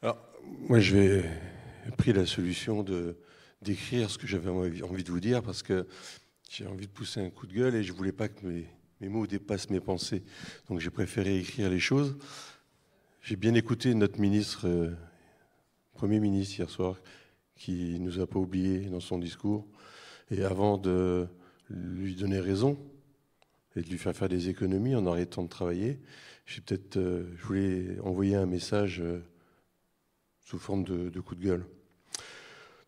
Alors, moi, j'ai pris la solution de d'écrire ce que j'avais envie de vous dire parce que j'ai envie de pousser un coup de gueule et je voulais pas que mes, mots dépassent mes pensées. Donc j'ai préféré écrire les choses. J'ai bien écouté notre ministre, euh, Premier ministre hier soir, qui nous a pas oublié dans son discours. Et avant de lui donner raison et de lui faire faire des économies en arrêtant de travailler, j'ai peut-être, euh, je voulais envoyer un message. Euh, sous forme de, de coup de gueule.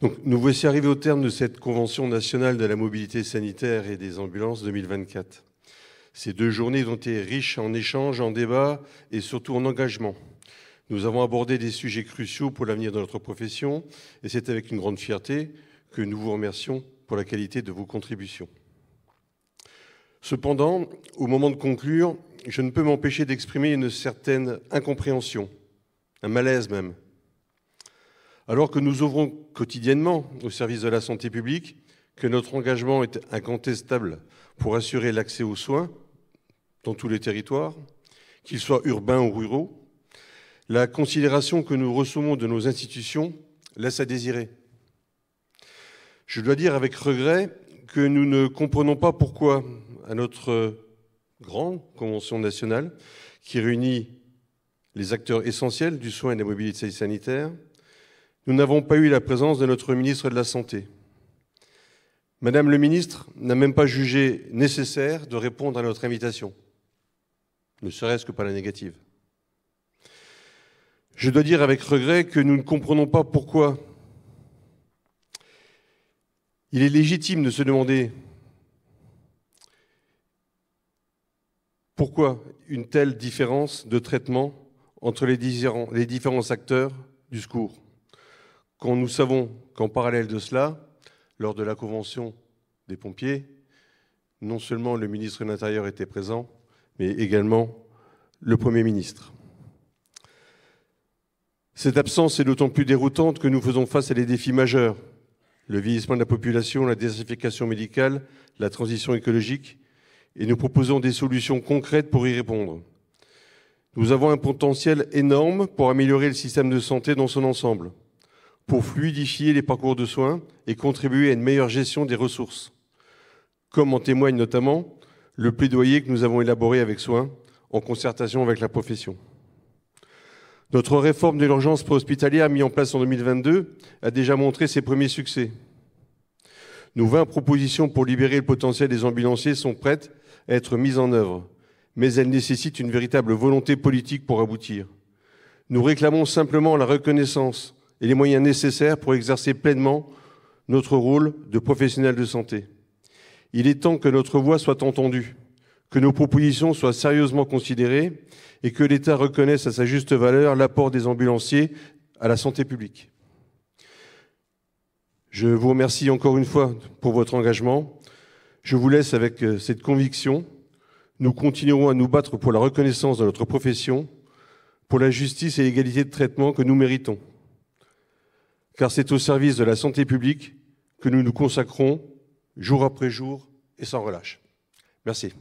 Donc, nous voici arrivés au terme de cette Convention nationale de la mobilité sanitaire et des ambulances 2024. Ces deux journées ont été riches en échanges, en débats et surtout en engagements. Nous avons abordé des sujets cruciaux pour l'avenir de notre profession et c'est avec une grande fierté que nous vous remercions pour la qualité de vos contributions. Cependant, au moment de conclure, je ne peux m'empêcher d'exprimer une certaine incompréhension, un malaise même, alors que nous ouvrons quotidiennement au service de la santé publique, que notre engagement est incontestable pour assurer l'accès aux soins dans tous les territoires, qu'ils soient urbains ou ruraux, la considération que nous recevons de nos institutions laisse à désirer. Je dois dire avec regret que nous ne comprenons pas pourquoi, à notre grande convention nationale, qui réunit les acteurs essentiels du soin et de la mobilité sanitaire, nous n'avons pas eu la présence de notre ministre de la Santé. Madame le ministre n'a même pas jugé nécessaire de répondre à notre invitation, ne serait-ce que par la négative. Je dois dire avec regret que nous ne comprenons pas pourquoi. Il est légitime de se demander pourquoi une telle différence de traitement entre les différents, les différents acteurs du secours quand nous savons qu'en parallèle de cela, lors de la convention des pompiers, non seulement le ministre de l'Intérieur était présent, mais également le Premier ministre. Cette absence est d'autant plus déroutante que nous faisons face à des défis majeurs. Le vieillissement de la population, la désertification médicale, la transition écologique, et nous proposons des solutions concrètes pour y répondre. Nous avons un potentiel énorme pour améliorer le système de santé dans son ensemble pour fluidifier les parcours de soins et contribuer à une meilleure gestion des ressources, comme en témoigne notamment le plaidoyer que nous avons élaboré avec soin en concertation avec la profession. Notre réforme de l'urgence préhospitalière mise en place en 2022 a déjà montré ses premiers succès. Nos 20 propositions pour libérer le potentiel des ambulanciers sont prêtes à être mises en œuvre, mais elles nécessitent une véritable volonté politique pour aboutir. Nous réclamons simplement la reconnaissance et les moyens nécessaires pour exercer pleinement notre rôle de professionnel de santé. Il est temps que notre voix soit entendue, que nos propositions soient sérieusement considérées et que l'État reconnaisse à sa juste valeur l'apport des ambulanciers à la santé publique. Je vous remercie encore une fois pour votre engagement. Je vous laisse avec euh, cette conviction. Nous continuerons à nous battre pour la reconnaissance de notre profession, pour la justice et l'égalité de traitement que nous méritons car c'est au service de la santé publique que nous nous consacrons jour après jour et sans relâche. Merci.